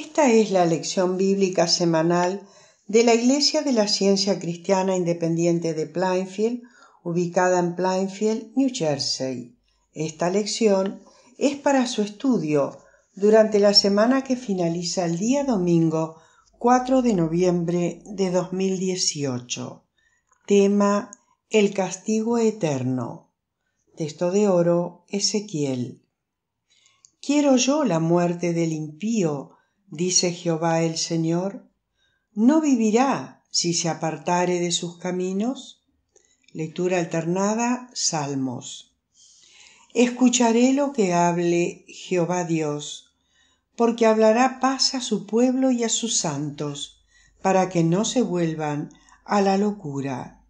Esta es la lección bíblica semanal de la Iglesia de la Ciencia Cristiana Independiente de Plainfield, ubicada en Plainfield, New Jersey. Esta lección es para su estudio durante la semana que finaliza el día domingo 4 de noviembre de 2018. Tema El castigo eterno. Texto de oro Ezequiel. Quiero yo la muerte del impío dice Jehová el Señor, no vivirá si se apartare de sus caminos. Lectura alternada, Salmos. Escucharé lo que hable Jehová Dios, porque hablará paz a su pueblo y a sus santos, para que no se vuelvan a la locura.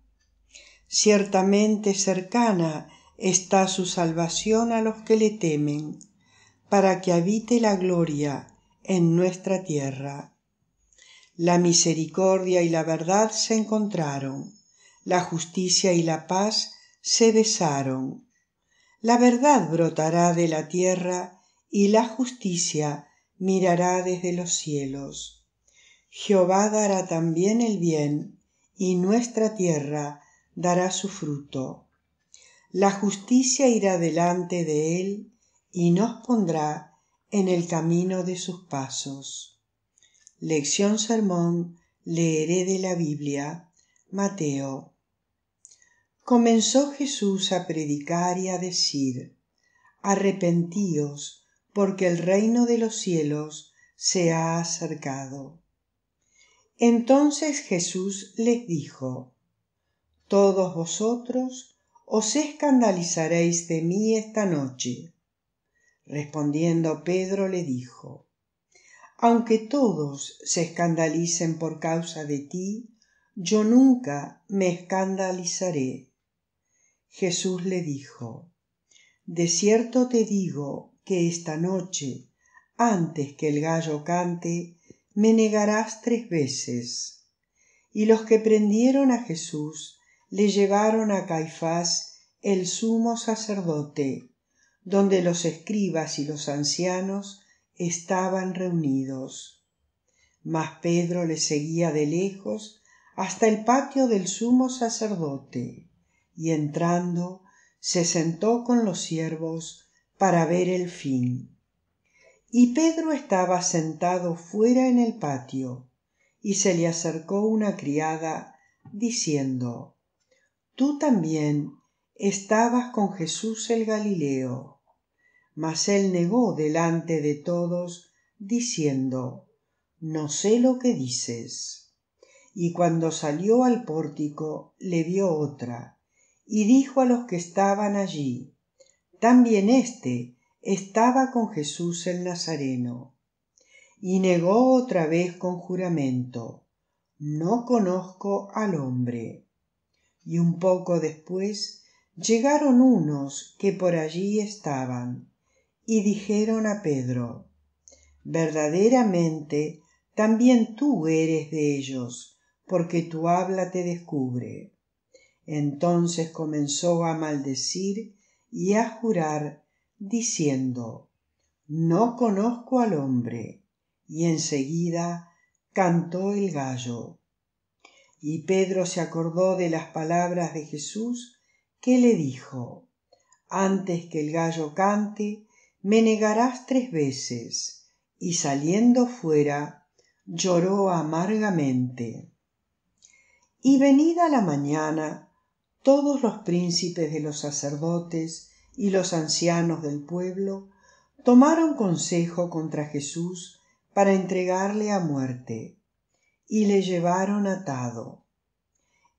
Ciertamente cercana está su salvación a los que le temen, para que habite la gloria en nuestra tierra. La misericordia y la verdad se encontraron, la justicia y la paz se besaron. La verdad brotará de la tierra y la justicia mirará desde los cielos. Jehová dará también el bien y nuestra tierra dará su fruto. La justicia irá delante de él y nos pondrá en el camino de sus pasos. Lección Sermón, leeré de la Biblia, Mateo. Comenzó Jesús a predicar y a decir, Arrepentíos, porque el reino de los cielos se ha acercado. Entonces Jesús les dijo, Todos vosotros os escandalizaréis de mí esta noche Respondiendo Pedro le dijo, Aunque todos se escandalicen por causa de ti, yo nunca me escandalizaré. Jesús le dijo, De cierto te digo que esta noche, antes que el gallo cante, me negarás tres veces. Y los que prendieron a Jesús le llevaron a Caifás, el sumo sacerdote, donde los escribas y los ancianos estaban reunidos. Mas Pedro le seguía de lejos hasta el patio del sumo sacerdote, y entrando se sentó con los siervos para ver el fin. Y Pedro estaba sentado fuera en el patio, y se le acercó una criada, diciendo, Tú también estabas con Jesús el Galileo. Mas él negó delante de todos, diciendo, No sé lo que dices. Y cuando salió al pórtico, le vio otra, y dijo a los que estaban allí, También éste estaba con Jesús el Nazareno. Y negó otra vez con juramento, No conozco al hombre. Y un poco después Llegaron unos que por allí estaban y dijeron a Pedro, verdaderamente también tú eres de ellos, porque tu habla te descubre. Entonces comenzó a maldecir y a jurar, diciendo, No conozco al hombre. Y enseguida cantó el gallo. Y Pedro se acordó de las palabras de Jesús que le dijo, Antes que el gallo cante, me negarás tres veces, y saliendo fuera, lloró amargamente. Y venida la mañana, todos los príncipes de los sacerdotes y los ancianos del pueblo tomaron consejo contra Jesús para entregarle a muerte, y le llevaron atado.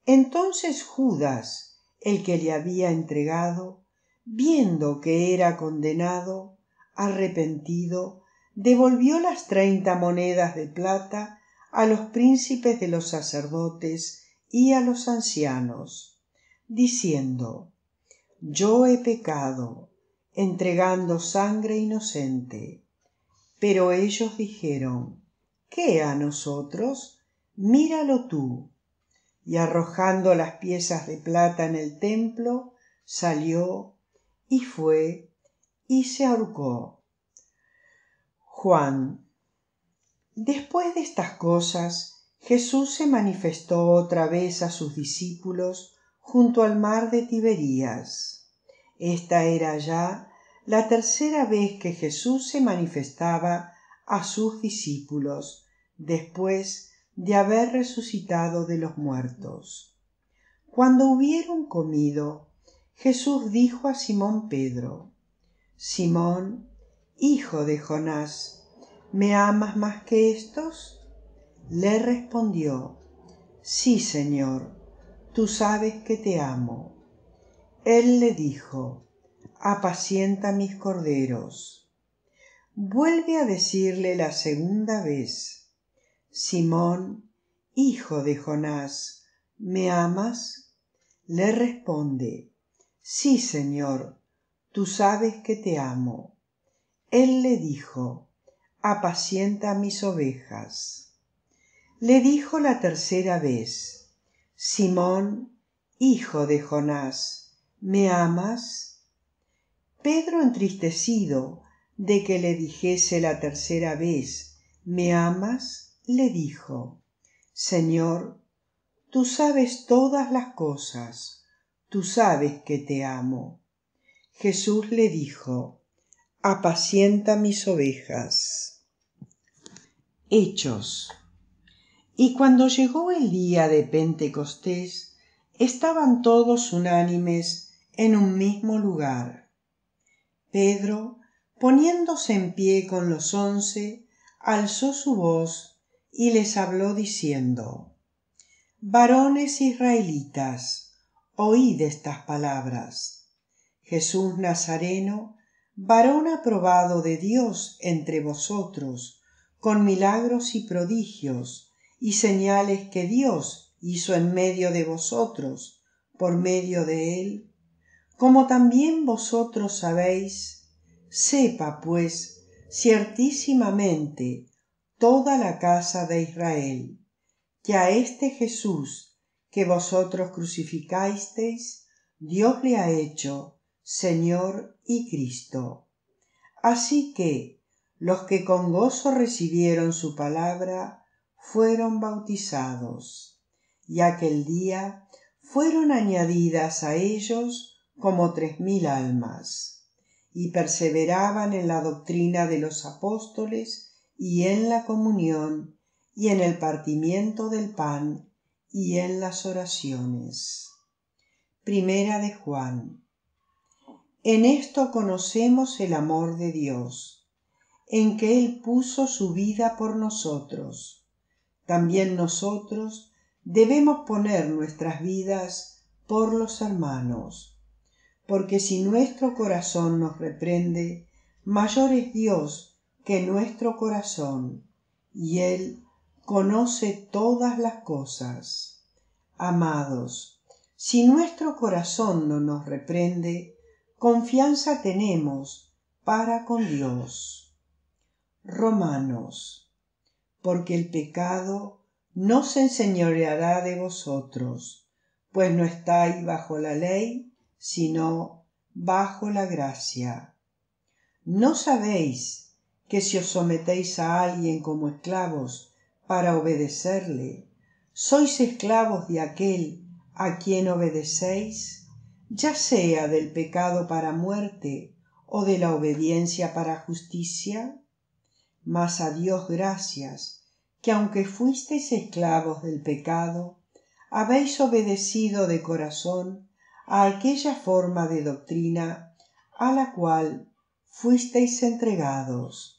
Entonces Judas, el que le había entregado, viendo que era condenado, arrepentido, devolvió las treinta monedas de plata a los príncipes de los sacerdotes y a los ancianos, diciendo Yo he pecado, entregando sangre inocente. Pero ellos dijeron ¿Qué a nosotros? Míralo tú y arrojando las piezas de plata en el templo, salió y fue y se ahorcó. Juan. Después de estas cosas, Jesús se manifestó otra vez a sus discípulos junto al mar de Tiberías. Esta era ya la tercera vez que Jesús se manifestaba a sus discípulos después de haber resucitado de los muertos. Cuando hubieron comido, Jesús dijo a Simón Pedro, Simón, hijo de Jonás, ¿me amas más que estos? Le respondió, Sí, Señor, tú sabes que te amo. Él le dijo, Apacienta mis corderos. Vuelve a decirle la segunda vez, Simón, hijo de Jonás, ¿me amas? Le responde, Sí, Señor, tú sabes que te amo. Él le dijo, Apacienta mis ovejas. Le dijo la tercera vez, Simón, hijo de Jonás, ¿me amas? Pedro entristecido de que le dijese la tercera vez, ¿me amas? le dijo, Señor, tú sabes todas las cosas, tú sabes que te amo. Jesús le dijo, apacienta mis ovejas. Hechos. Y cuando llegó el día de Pentecostés, estaban todos unánimes en un mismo lugar. Pedro, poniéndose en pie con los once, alzó su voz y les habló diciendo, Varones israelitas, oíd estas palabras. Jesús Nazareno, varón aprobado de Dios entre vosotros, con milagros y prodigios y señales que Dios hizo en medio de vosotros, por medio de él, como también vosotros sabéis, sepa pues ciertísimamente toda la casa de Israel, que a este Jesús que vosotros crucificasteis, Dios le ha hecho Señor y Cristo. Así que los que con gozo recibieron su palabra fueron bautizados, y aquel día fueron añadidas a ellos como tres mil almas, y perseveraban en la doctrina de los apóstoles y en la comunión, y en el partimiento del pan, y en las oraciones. Primera de Juan. En esto conocemos el amor de Dios, en que Él puso su vida por nosotros. También nosotros debemos poner nuestras vidas por los hermanos, porque si nuestro corazón nos reprende, mayor es Dios que nuestro corazón y Él conoce todas las cosas. Amados, si nuestro corazón no nos reprende, confianza tenemos para con Dios. Romanos, porque el pecado no se enseñoreará de vosotros, pues no estáis bajo la ley, sino bajo la gracia. No sabéis que si os sometéis a alguien como esclavos para obedecerle, sois esclavos de aquel a quien obedecéis, ya sea del pecado para muerte o de la obediencia para justicia? Mas a Dios gracias, que aunque fuisteis esclavos del pecado, habéis obedecido de corazón a aquella forma de doctrina a la cual fuisteis entregados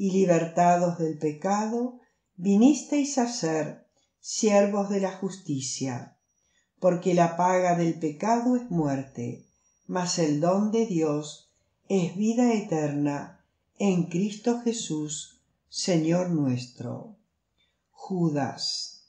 y libertados del pecado, vinisteis a ser siervos de la justicia, porque la paga del pecado es muerte, mas el don de Dios es vida eterna en Cristo Jesús, Señor nuestro. Judas.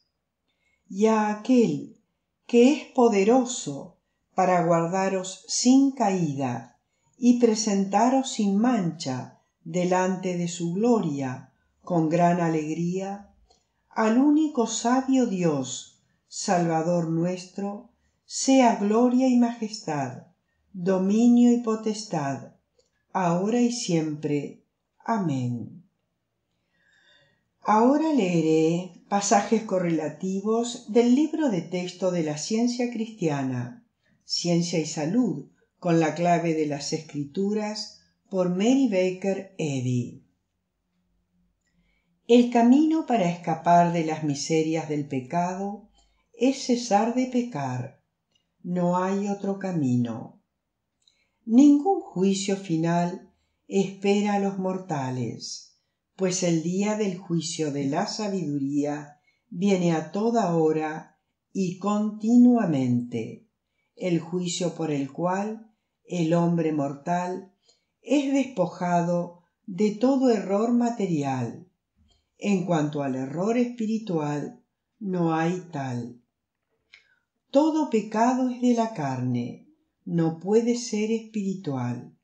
Y a aquel que es poderoso para guardaros sin caída y presentaros sin mancha delante de su gloria, con gran alegría, al único sabio Dios, Salvador nuestro, sea gloria y majestad, dominio y potestad, ahora y siempre. Amén. Ahora leeré pasajes correlativos del libro de texto de la ciencia cristiana, Ciencia y Salud, con la clave de las Escrituras, por Mary Baker Eddy. El camino para escapar de las miserias del pecado es cesar de pecar. No hay otro camino. Ningún juicio final espera a los mortales, pues el día del juicio de la sabiduría viene a toda hora y continuamente, el juicio por el cual el hombre mortal es despojado de todo error material. En cuanto al error espiritual, no hay tal. Todo pecado es de la carne, no puede ser espiritual.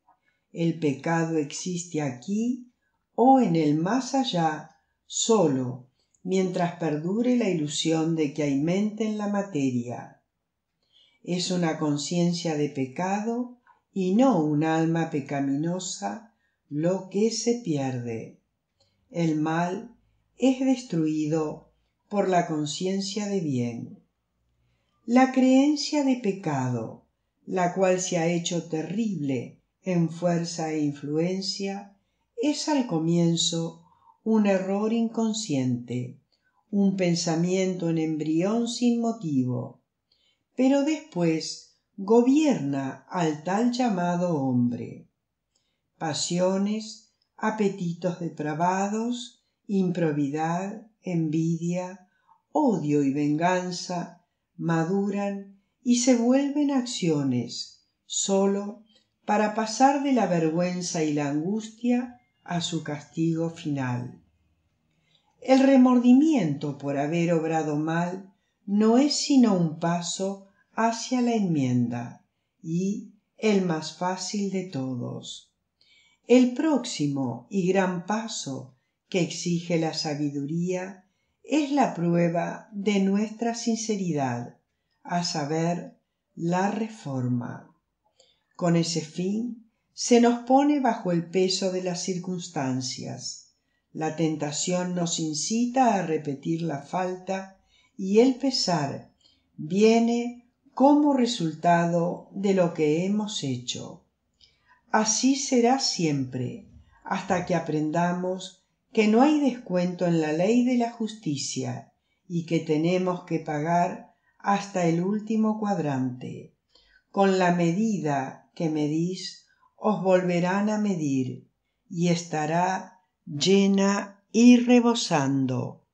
El pecado existe aquí o en el más allá solo, mientras perdure la ilusión de que hay mente en la materia. Es una conciencia de pecado y no un alma pecaminosa lo que se pierde. El mal es destruido por la conciencia de bien. La creencia de pecado, la cual se ha hecho terrible en fuerza e influencia, es al comienzo un error inconsciente, un pensamiento en embrión sin motivo, pero después gobierna al tal llamado hombre pasiones apetitos depravados improvidad envidia odio y venganza maduran y se vuelven acciones solo para pasar de la vergüenza y la angustia a su castigo final el remordimiento por haber obrado mal no es sino un paso hacia la enmienda y el más fácil de todos el próximo y gran paso que exige la sabiduría es la prueba de nuestra sinceridad a saber la reforma con ese fin se nos pone bajo el peso de las circunstancias la tentación nos incita a repetir la falta y el pesar viene como resultado de lo que hemos hecho. Así será siempre, hasta que aprendamos que no hay descuento en la ley de la justicia y que tenemos que pagar hasta el último cuadrante. Con la medida que medís os volverán a medir y estará llena y rebosando.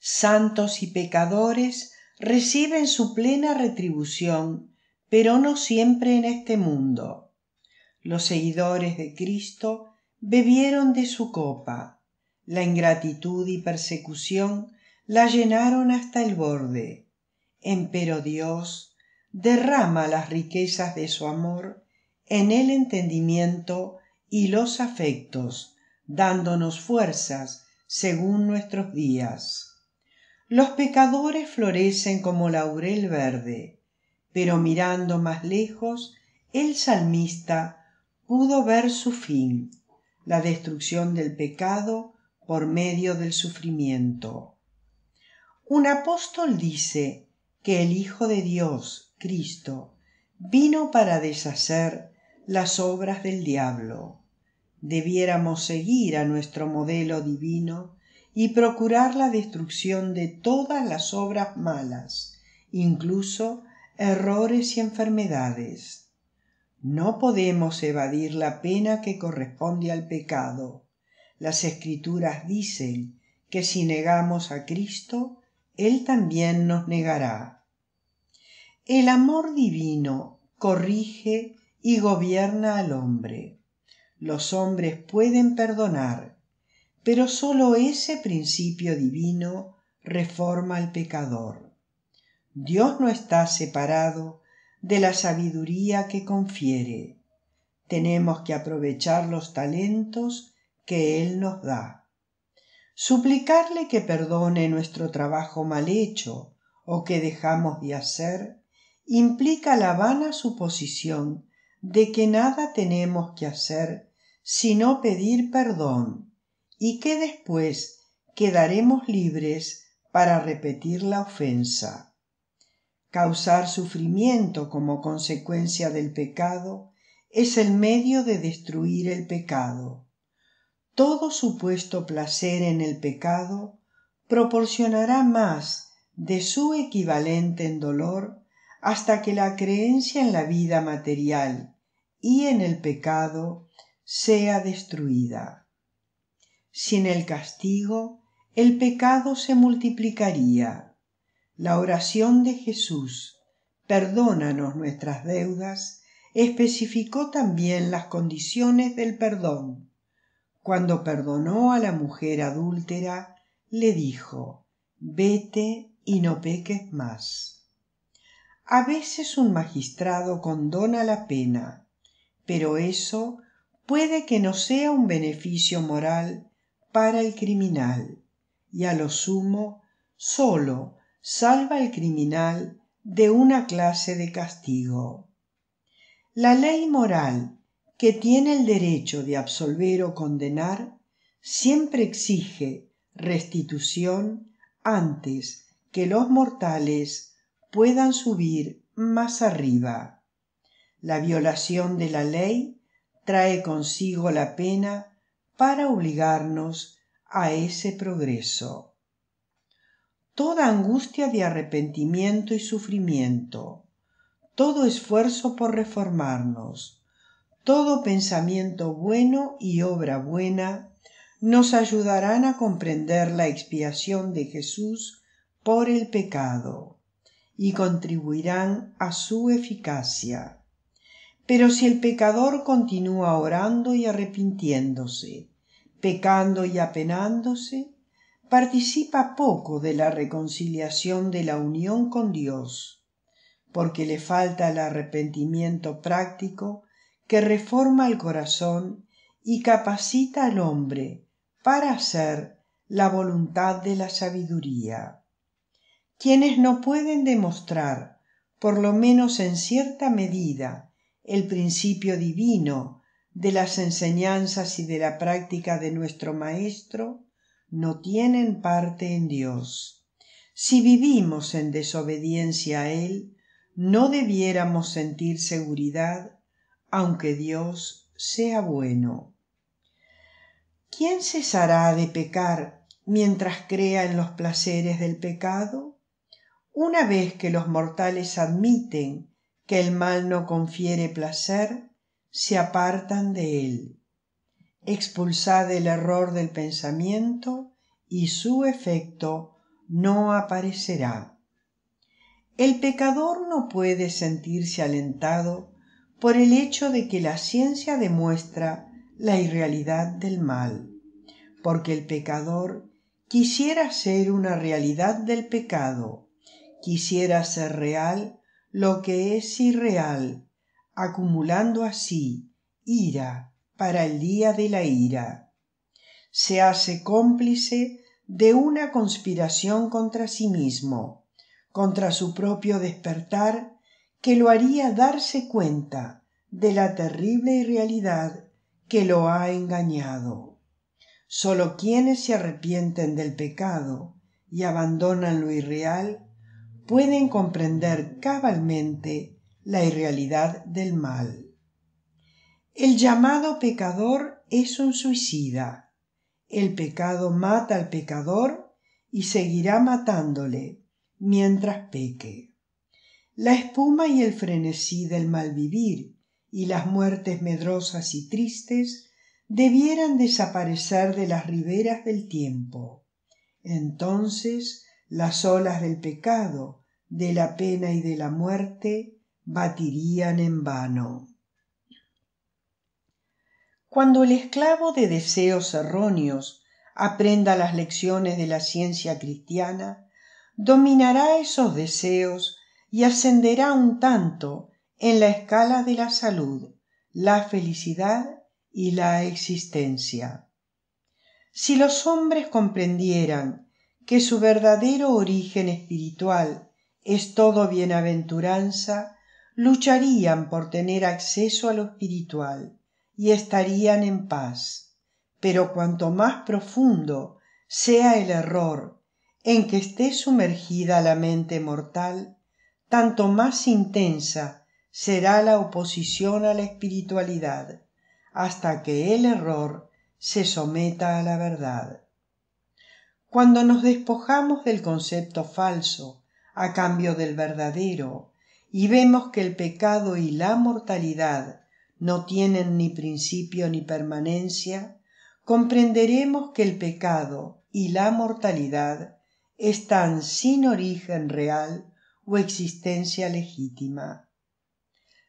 Santos y pecadores reciben su plena retribución, pero no siempre en este mundo. Los seguidores de Cristo bebieron de su copa. La ingratitud y persecución la llenaron hasta el borde. Empero Dios derrama las riquezas de su amor en el entendimiento y los afectos, dándonos fuerzas según nuestros días. Los pecadores florecen como laurel verde, pero mirando más lejos, el salmista pudo ver su fin, la destrucción del pecado por medio del sufrimiento. Un apóstol dice que el Hijo de Dios, Cristo, vino para deshacer las obras del diablo. Debiéramos seguir a nuestro modelo divino y procurar la destrucción de todas las obras malas, incluso errores y enfermedades. No podemos evadir la pena que corresponde al pecado. Las escrituras dicen que si negamos a Cristo, Él también nos negará. El amor divino corrige y gobierna al hombre. Los hombres pueden perdonar, pero sólo ese principio divino reforma al pecador. Dios no está separado de la sabiduría que confiere. Tenemos que aprovechar los talentos que Él nos da. Suplicarle que perdone nuestro trabajo mal hecho o que dejamos de hacer implica la vana suposición de que nada tenemos que hacer sino pedir perdón y que después quedaremos libres para repetir la ofensa. Causar sufrimiento como consecuencia del pecado es el medio de destruir el pecado. Todo supuesto placer en el pecado proporcionará más de su equivalente en dolor hasta que la creencia en la vida material y en el pecado sea destruida. Sin el castigo, el pecado se multiplicaría. La oración de Jesús, perdónanos nuestras deudas, especificó también las condiciones del perdón. Cuando perdonó a la mujer adúltera, le dijo, vete y no peques más. A veces un magistrado condona la pena, pero eso puede que no sea un beneficio moral para el criminal y a lo sumo sólo salva al criminal de una clase de castigo. La ley moral que tiene el derecho de absolver o condenar siempre exige restitución antes que los mortales puedan subir más arriba. La violación de la ley trae consigo la pena para obligarnos a ese progreso. Toda angustia de arrepentimiento y sufrimiento, todo esfuerzo por reformarnos, todo pensamiento bueno y obra buena nos ayudarán a comprender la expiación de Jesús por el pecado y contribuirán a su eficacia. Pero si el pecador continúa orando y arrepintiéndose, pecando y apenándose, participa poco de la reconciliación de la unión con Dios, porque le falta el arrepentimiento práctico que reforma el corazón y capacita al hombre para hacer la voluntad de la sabiduría. Quienes no pueden demostrar, por lo menos en cierta medida, el principio divino de las enseñanzas y de la práctica de nuestro Maestro, no tienen parte en Dios. Si vivimos en desobediencia a Él, no debiéramos sentir seguridad, aunque Dios sea bueno. ¿Quién cesará de pecar mientras crea en los placeres del pecado? Una vez que los mortales admiten que el mal no confiere placer, se apartan de él. Expulsad el error del pensamiento y su efecto no aparecerá. El pecador no puede sentirse alentado por el hecho de que la ciencia demuestra la irrealidad del mal, porque el pecador quisiera ser una realidad del pecado, quisiera ser real lo que es irreal, acumulando así ira para el día de la ira. Se hace cómplice de una conspiración contra sí mismo, contra su propio despertar, que lo haría darse cuenta de la terrible irrealidad que lo ha engañado. Solo quienes se arrepienten del pecado y abandonan lo irreal pueden comprender cabalmente la irrealidad del mal. El llamado pecador es un suicida. El pecado mata al pecador y seguirá matándole mientras peque. La espuma y el frenesí del mal vivir y las muertes medrosas y tristes debieran desaparecer de las riberas del tiempo. Entonces las olas del pecado, de la pena y de la muerte batirían en vano. Cuando el esclavo de deseos erróneos aprenda las lecciones de la ciencia cristiana, dominará esos deseos y ascenderá un tanto en la escala de la salud, la felicidad y la existencia. Si los hombres comprendieran que su verdadero origen espiritual es todo bienaventuranza, lucharían por tener acceso a lo espiritual y estarían en paz. Pero cuanto más profundo sea el error en que esté sumergida la mente mortal, tanto más intensa será la oposición a la espiritualidad, hasta que el error se someta a la verdad. Cuando nos despojamos del concepto falso a cambio del verdadero y vemos que el pecado y la mortalidad no tienen ni principio ni permanencia, comprenderemos que el pecado y la mortalidad están sin origen real o existencia legítima.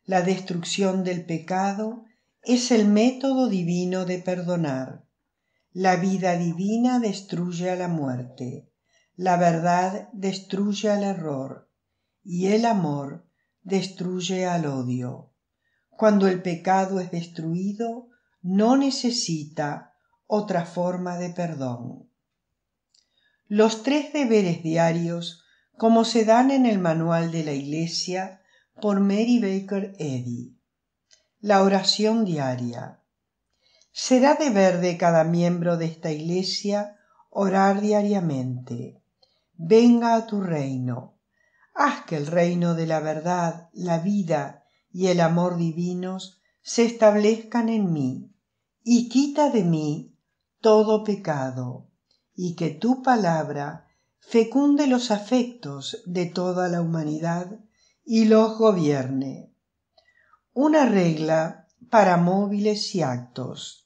La destrucción del pecado es el método divino de perdonar la vida divina destruye a la muerte, la verdad destruye al error y el amor destruye al odio. Cuando el pecado es destruido, no necesita otra forma de perdón. Los tres deberes diarios, como se dan en el manual de la Iglesia por Mary Baker Eddy. La oración diaria será deber de cada miembro de esta Iglesia orar diariamente. Venga a tu reino. Haz que el reino de la verdad, la vida y el amor divinos se establezcan en mí, y quita de mí todo pecado, y que tu palabra fecunde los afectos de toda la humanidad y los gobierne. Una regla para móviles y actos